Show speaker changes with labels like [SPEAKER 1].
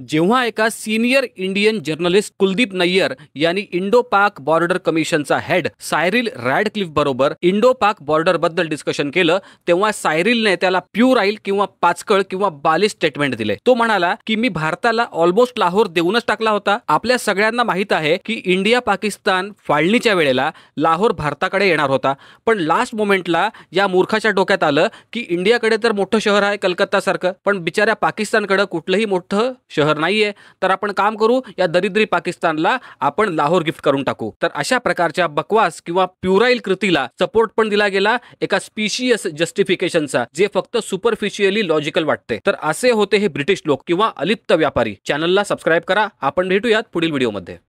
[SPEAKER 1] जेव्हा एका senior Indian journalist Kuldip Nayar यांनी इंडो पाक बॉर्डर कमिशनचा हेड सायरिल रॅडक्लिफ बरोबर इंडो पाक बॉर्डर बद्दल डिस्कशन केलं तेव्हा सायरिलने त्याला प्युर आईल किंवा पाचकळ किंवा बाली स्टेटमेंट दिले तो म्हणाला की मी भारताला ऑलमोस्ट लाहोर देऊनच टाकला होता आपल्या सगळ्यांना माहित आहे की इंडिया पाकिस्तान फाळणीच्या वेळेला लाहोर भारताकडे येणार होता पण लास्ट मोमेंटला या मूर्खाच्या डोक्यात आलं की इंडियाकडे तर मोठं शहर आहे कलकत्ता सारखं पण बिचाऱ्या पाकिस्तानकडे कुठलंही मोठं शहर शहर नाही तर आपण काम करू या दरिद्री पाकिस्तानला आपण लाहोर गिफ्ट करून टाकू तर अशा प्रकारच्या बकवास किंवा प्युराईल कृतीला सपोर्ट पण दिला गेला एका स्पिशियस जस्टिफिकेशनचा जे फक्त सुपरफिशियली लॉजिकल वाटते तर असे होते हे ब्रिटिश लोक किंवा अलिप्त व्यापारी चॅनलला सबस्क्राईब करा आपण भेटूयात पुढील व्हिडिओमध्ये